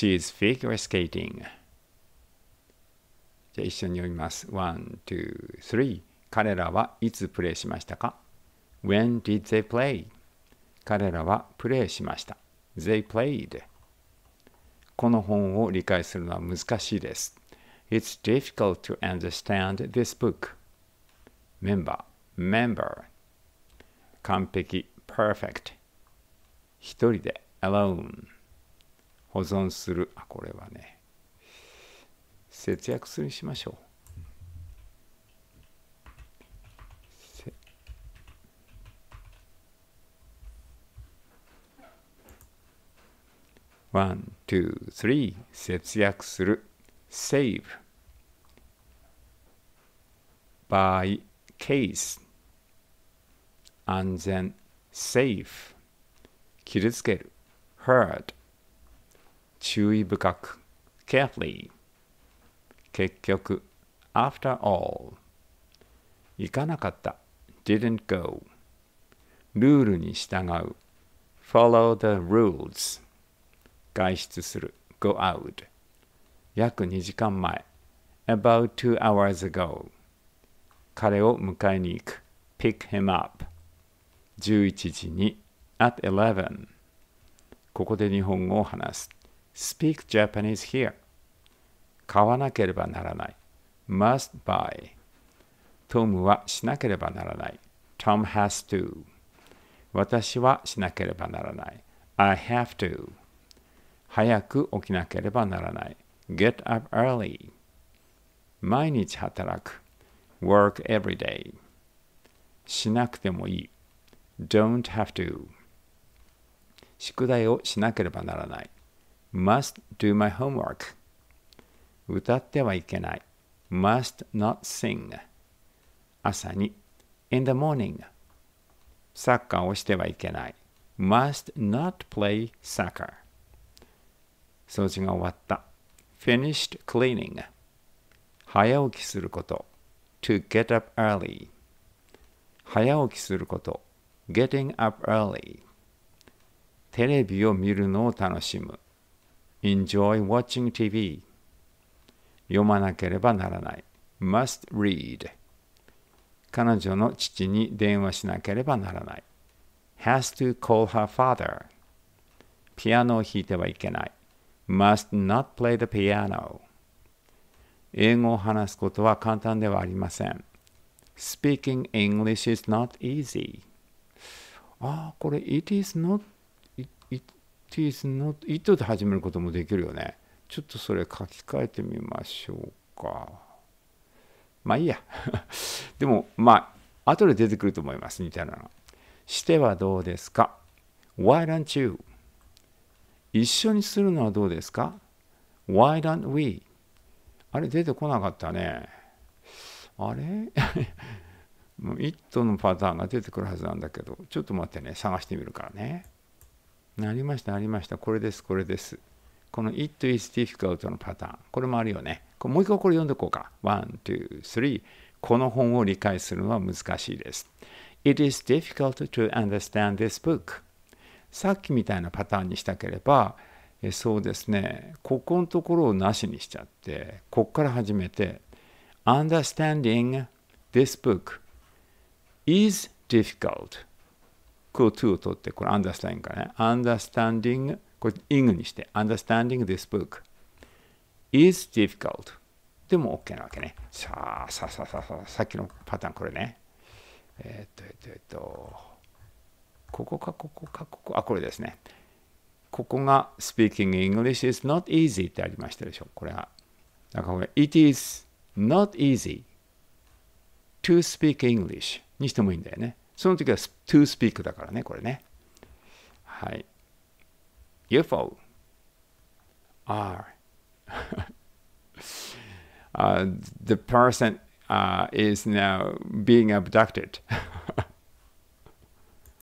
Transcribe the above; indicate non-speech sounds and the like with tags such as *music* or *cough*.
She is figure skating. じゃあ一緒に読みます。One, two, three. 彼らはいつプレイしましたか ?When did they play? 彼らはプレイしました。They played. この本を理解するのは難しいです。It's difficult to understand this book. メンバー、メンバー。完璧、perfect。一人で、alone。保存するあこれはね節約するにしましょうワン、ツー、スリー、節約する、save, by case, 安全、safe, 傷つける、hurt, 注意深く carefully 結局 after all 行かなかった didn't go ルールに従う follow the rules 外出する go out 約2時間前 about two hours ago 彼を迎えに行く pick him up 11時に at 11ここで日本語を話す speak Japanese here 買わなければならない must buy トムはしなければならない Tom has to 私はしなければならない I have to 早く起きなければならない get up early 毎日働く work every day しなくてもいい don't have to 宿題をしなければならない must do my homework 歌ってはいけない must not sing 朝に in the morning サッカーをしてはいけない must not play soccer 掃除が終わった finished cleaning 早起きすること to get up early 早起きすること getting up early テレビを見るのを楽しむ enjoy watching TV 読まなければならない must read 彼女の父に電話しなければならない has to call her father ピアノを弾いてはいけない must not play the piano 英語を話すことは簡単ではありません speaking English is not easy ああこれ it is not it, it ティースの糸で始めることもできるよね。ちょっとそれ書き換えてみましょうか。まあいいや。*laughs* でも、まあ、後で出てくると思います、みたいなの。してはどうですか ?Why don't you? 一緒にするのはどうですか ?Why don't we? あれ、出てこなかったね。あれ *laughs* もう ?It のパターンが出てくるはずなんだけど、ちょっと待ってね、探してみるからね。ありましたありましたこれですこれですこの It is difficult のパターンこれもあるよねもう一回これ読んでおこうか123この本を理解するのは難しいです It is difficult to understand this book さっきみたいなパターンにしたければそうですねここのところをなしにしちゃってここから始めて Understanding this book is difficult ゥーを取って、これ、understanding からね。understanding、これ ing にして、understanding this book is difficult。でも OK なわけね。さあ、さあ、さあ、さあ、さっきのパターンこれね。えー、っと、えっと、えっと、ここか、ここか、ここ、あ、これですね。ここが speaking English is not easy ってありましたでしょ。これは。だからこれ、it is not easy to speak English にしてもいいんだよね。その時は to speak だからね、これね。はい。UFO are *laughs* uh, the person uh, is now being abducted *laughs*